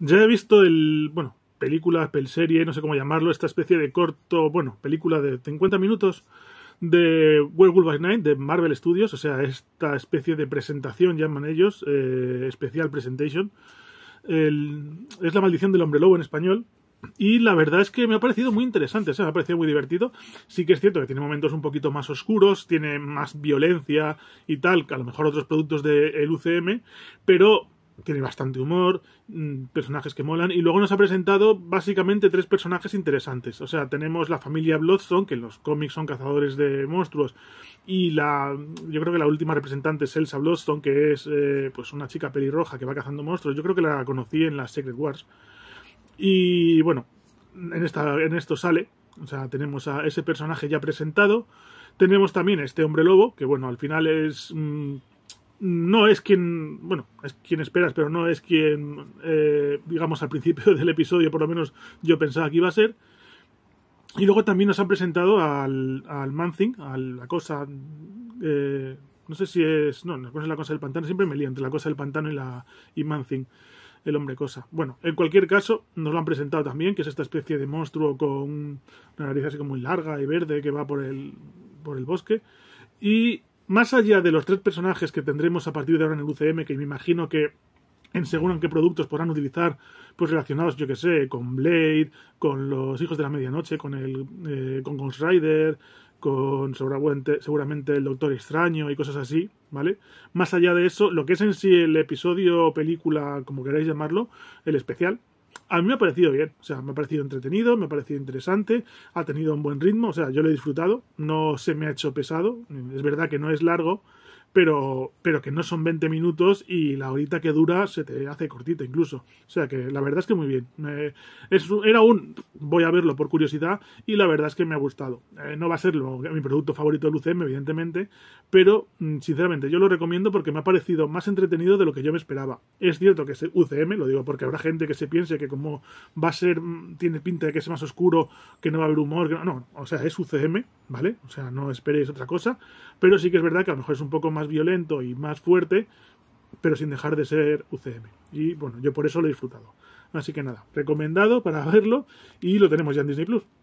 Ya he visto el, bueno, película, pelserie, no sé cómo llamarlo, esta especie de corto, bueno, película de 50 minutos de World by Night de Marvel Studios, o sea, esta especie de presentación llaman ellos, eh, especial presentation. es la maldición del hombre lobo en español. Y la verdad es que me ha parecido muy interesante, o sea, me ha parecido muy divertido. Sí que es cierto que tiene momentos un poquito más oscuros, tiene más violencia y tal, que a lo mejor otros productos del UCM, pero tiene bastante humor, mm, personajes que molan, y luego nos ha presentado básicamente tres personajes interesantes. O sea, tenemos la familia Bloodstone, que en los cómics son cazadores de monstruos, y la, yo creo que la última representante es Elsa Bloodstone, que es eh, pues una chica pelirroja que va cazando monstruos. Yo creo que la conocí en la Secret Wars. Y bueno, en, esta, en esto sale. O sea, tenemos a ese personaje ya presentado. Tenemos también a este hombre lobo, que bueno, al final es... Mm, no es quien, bueno, es quien esperas, pero no es quien, eh, digamos, al principio del episodio, por lo menos yo pensaba que iba a ser. Y luego también nos han presentado al, al a la cosa, eh, no sé si es, no, no es la cosa del pantano, siempre me lío entre la cosa del pantano y, la, y el hombre cosa. Bueno, en cualquier caso, nos lo han presentado también, que es esta especie de monstruo con una nariz así como muy larga y verde que va por el, por el bosque. Y más allá de los tres personajes que tendremos a partir de ahora en el UCM, que me imagino que en en qué productos podrán utilizar, pues relacionados, yo que sé, con Blade, con los Hijos de la Medianoche, con el eh, con Ghost Rider, con seguramente, seguramente el Doctor Extraño y cosas así, ¿vale? Más allá de eso, lo que es en sí el episodio o película, como queráis llamarlo, el especial, a mí me ha parecido bien, o sea, me ha parecido entretenido, me ha parecido interesante, ha tenido un buen ritmo, o sea, yo lo he disfrutado, no se me ha hecho pesado, es verdad que no es largo, pero, pero que no son 20 minutos y la horita que dura se te hace cortita incluso. O sea que la verdad es que muy bien. era un voy a verlo por curiosidad y la verdad es que me ha gustado. Eh, no va a ser mi producto favorito de UCM evidentemente, pero mm, sinceramente yo lo recomiendo porque me ha parecido más entretenido de lo que yo me esperaba. Es cierto que es UCM, lo digo porque habrá gente que se piense que como va a ser, mm, tiene pinta de que es más oscuro, que no va a haber humor, no, no, o sea, es UCM, ¿vale? O sea, no esperéis otra cosa, pero sí que es verdad que a lo mejor es un poco más más violento y más fuerte, pero sin dejar de ser UCM. Y bueno, yo por eso lo he disfrutado. Así que nada, recomendado para verlo y lo tenemos ya en Disney Plus.